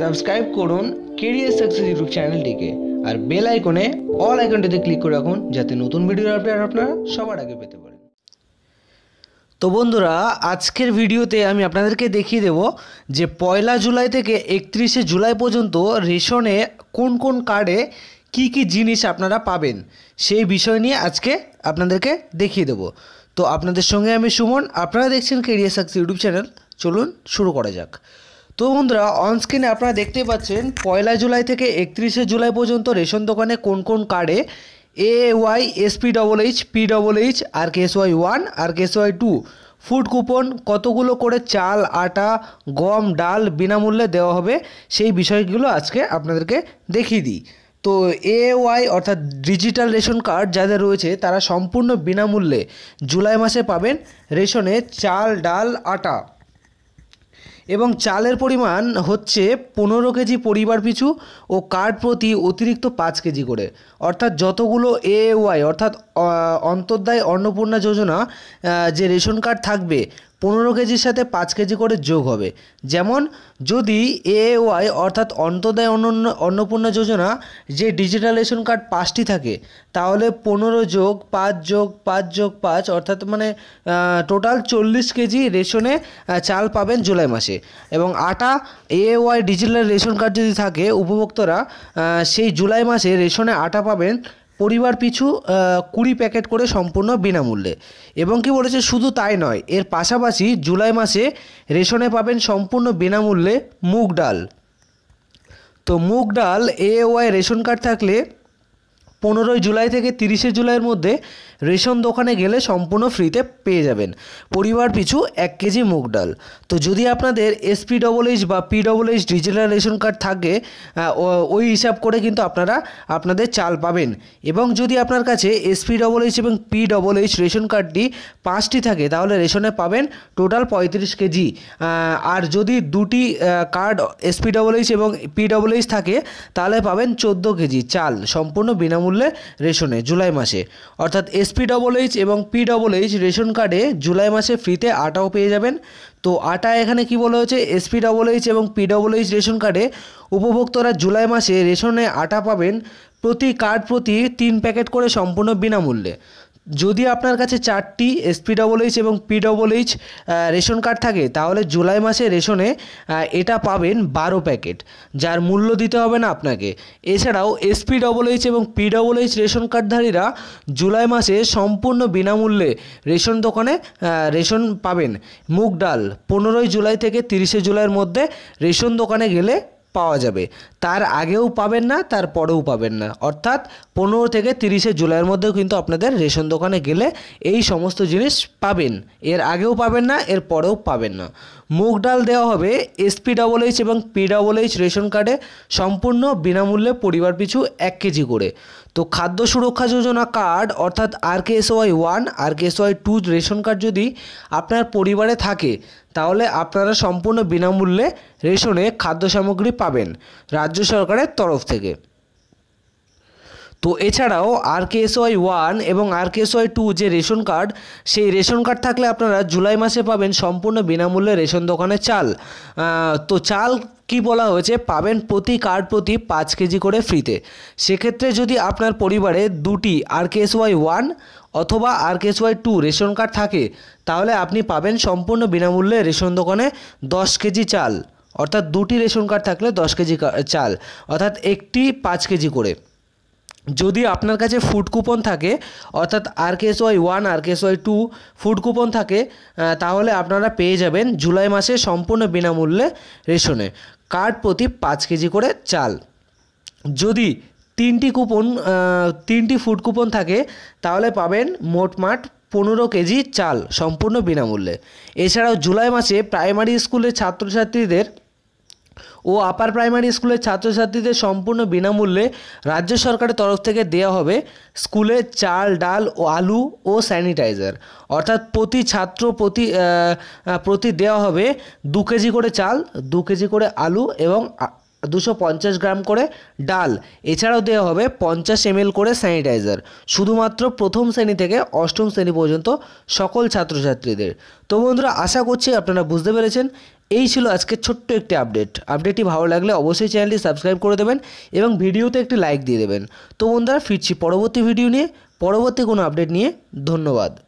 subscribe করুন career success YouTube চ্যানেলটিকে আর বেল আইকনে অল আইকনটিতে ক্লিক করে রাখুন যাতে নতুন ভিডিওর আপডেট আপনারা সবার আগে পেতে পারেন তো বন্ধুরা আজকের ভিডিওতে আমি আপনাদেরকে দেখিয়ে দেব যে পয়লা জুলাই থেকে একত্রিশে জুলাই পর্যন্ত রেশনে কোন কোন কার্ডে কি কি জিনিস আপনারা পাবেন সেই বিষয় নিয়ে আজকে আপনাদেরকে দেখিয়ে দেব তো আপনাদের সঙ্গে আমি সুমন আপনারা দেখছেন কেরিয়ার সাকসেস ইউটিউব চ্যানেল চলুন শুরু করা যাক তো বন্ধুরা অনস্ক্রিনে আপনারা দেখতে পাচ্ছেন পয়লা জুলাই থেকে একত্রিশে জুলাই পর্যন্ত রেশন দোকানে কোন কোন কার্ডে A Y S P double H P double H R K S Y one R K S Y two food coupon কতগুলো করে চাল আটা গম ডাল বিনামূল্যে দেওয়া হবে সেই বিষয়গুলো আজকে আপনাদেরকে দেখিয়ে দিই তো এ ওয়াই অর্থাৎ ডিজিটাল রেশন কার্ড যাদের রয়েছে তারা সম্পূর্ণ বিনামূল্যে জুলাই মাসে পাবেন রেশনে চাল ডাল আটা এবং চালের পরিমাণ হচ্ছে পনেরো কেজি পরিবার পিছু ও কার্ড প্রতি অতিরিক্ত পাঁচ কেজি করে অর্থাৎ যতগুলো এ ওয়াই অর্থাৎ অন্তর্দায় অন্নপূর্ণা যোজনা যে রেশন কার্ড থাকবে পনেরো কেজির সাথে পাঁচ কেজি করে যোগ হবে যেমন যদি এএওয়াই অর্থাৎ অন্তদায় অনন্য অন্নপূর্ণা যোজনা যে ডিজিটাল রেশন কার্ড পাঁচটি থাকে তাহলে পনেরো যোগ পাঁচ যোগ পাঁচ যোগ পাঁচ অর্থাৎ মানে টোটাল চল্লিশ কেজি রেশনে চাল পাবেন জুলাই মাসে এবং আটা এএওয়াই ডিজিটাল রেশন কার্ড যদি থাকে উপভোক্তরা সেই জুলাই মাসে রেশনে আটা পাবেন পরিবার পিছু কুড়ি প্যাকেট করে সম্পূর্ণ বিনামূল্যে এবং কি বলেছে শুধু তাই নয় এর পাশাপাশি জুলাই মাসে রেশনে পাবেন সম্পূর্ণ বিনামূল্যে মুগ ডাল তো মুগ ডাল এ ওয়াই রেশন কার্ড থাকলে পনেরোই জুলাই থেকে তিরিশে জুলাইয়ের মধ্যে রেশন দোকানে গেলে সম্পূর্ণ ফ্রিতে পেয়ে যাবেন পরিবার পিছু এক কেজি মুগ ডাল তো যদি আপনাদের এসপি ডবল এইচ বা P double H digital ration card থাকে ওই হিসাব করে কিন্তু আপনারা আপনাদের চাল পাবেন এবং যদি আপনার কাছে এসপি ডবল এইচ এবং পি ডবল এইচ রেশন কার্ডটি পাঁচটি থাকে তাহলে রেশনে পাবেন টোটাল পঁয়ত্রিশ কেজি আর যদি দুটি কার্ড এসপি ডবল এইচ এবং পি ডবল এইচ থাকে তাহলে পাবেন চোদ্দো কেজি চাল সম্পূর্ণ বিনামূল্য মূল্যে রেশনে জুলাই মাসে অর্থাৎ এসপি ডবল এইচ এবং পি ডবল এইচ রেশন কার্ডে জুলাই মাসে ফ্রিতে আটাও পেয়ে যাবেন তো আটা এখানে কি বলা হয়েছে এসপি ডবল এইচ এবং পি ডবল এইচ রেশন কার্ডে উপভোক্তরা জুলাই মাসে রেশনে আটা পাবেন প্রতি কার্ড প্রতি তিন প্যাকেট করে সম্পূর্ণ বিনামূল্যে যদি আপনার কাছে চারটি এসপি ডবল এইচ এবং P double H ration card থাকে তাহলে জুলাই মাসে রেশনে এটা পাবেন বারো প্যাকেট যার মূল্য দিতে হবে না আপনাকে এছাড়াও এসপি ডবল এইচ এবং পি ডবল এইচ রেশন কার্ডধারীরা জুলাই মাসে সম্পূর্ণ বিনামূল্যে রেশন দোকানে রেশন পাবেন মুগ ডাল পনেরোই জুলাই থেকে তিরিশে জুলাইয়ের মধ্যে রেশন দোকানে গেলে পাওয়া যাবে তার আগেও পাবেন না তার পরেও পাবেন না অর্থাৎ পনেরো থেকে তিরিশে জুলাইয়ের মধ্যেও কিন্তু আপনাদের রেশন দোকানে গেলে এই সমস্ত জিনিস পাবেন এর আগেও পাবেন না এর পরেও পাবেন না মুগ ডাল দেওয়া হবে এসপি ডাবল এইচ এবং পি ডাবল এইচ রেশন কার্ডে সম্পূর্ণ বিনামূল্যে পরিবার পিছু এক কেজি করে তো খাদ্য সুরক্ষা যোজনা কার্ড অর্থাৎ R K S Y one R K S Y two ration card যদি আপনার পরিবারে থাকে তাহলে আপনারা সম্পূর্ণ বিনামূল্যে রেশনে খাদ্য সামগ্রী পাবেন রাজ্য সরকারের তরফ থেকে তো এছাড়াও R K S Y one এবং R K S Y two যে রেশন কার্ড সেই রেশন কার্ড থাকলে আপনারা জুলাই মাসে পাবেন সম্পূর্ণ বিনামূল্যে রেশন দোকানে চাল তো চাল কি বলা হয়েছে পাবেন প্রতি কার্ড প্রতি পাঁচ কেজি করে ফ্রিতে সেক্ষেত্রে যদি আপনার পরিবারে দুটি আরকেএস ওয়াই ওয়ান অথবা R K S Y two ration card থাকে তাহলে আপনি পাবেন সম্পূর্ণ বিনামূল্যে রেশন দোকানে দশ কেজি চাল অর্থাৎ দুটি রেশন কার্ড থাকলে দশ কেজি চাল অর্থাৎ একটি পাঁচ কেজি করে যদি আপনার কাছে ফুড কুপন থাকে অর্থাৎ R K S Y one R K S Y two food coupon থাকে তাহলে আপনারা পেয়ে যাবেন জুলাই মাসে সম্পূর্ণ বিনামূল্যে রেশনে কার্ড প্রতি পাঁচ কেজি করে চাল যদি তিনটি কুপন তিনটি ফুড কুপন থাকে তাহলে পাবেন মোটমাট পনেরো কেজি চাল সম্পূর্ণ বিনামূল্যে এছাড়াও জুলাই মাসে প্রাইমারি স্কুলের ছাত্রছাত্রীদের ও আপার প্রাইমারি স্কুলের ছাত্রছাত্রীদের সম্পূর্ণ বিনামূল্যে রাজ্য সরকারের তরফ থেকে দেওয়া হবে স্কুলে চাল ডাল ও আলু ও স্যানিটাইজার অর্থাৎ প্রতি ছাত্র প্রতি প্রতি দেওয়া হবে দু কেজি করে চাল দু কেজি করে আলু এবং দুশো পঞ্চাশ গ্রাম করে ডাল এছাড়াও দেওয়া হবে পঞ্চাশ এল করে স্যানিটাইজার শুধুমাত্র প্রথম শ্রেণী থেকে অষ্টম শ্রেণী পর্যন্ত সকল ছাত্রছাত্রীদের তো বন্ধুরা আশা করছি আপনারা বুঝতে পেরেছেন এই ছিল আজকে ছোট্ট একটি আপডেট আপডেটটি ভালো লাগলে অবশ্যই চ্যানেলটি সাবস্ক্রাইব করে দেবেন এবং ভিডিওতে একটি লাইক দিয়ে দেবেন তো বন্ধুরা ফিরছি পরবর্তী ভিডিও নিয়ে পরবর্তী কোনো আপডেট নিয়ে ধন্যবাদ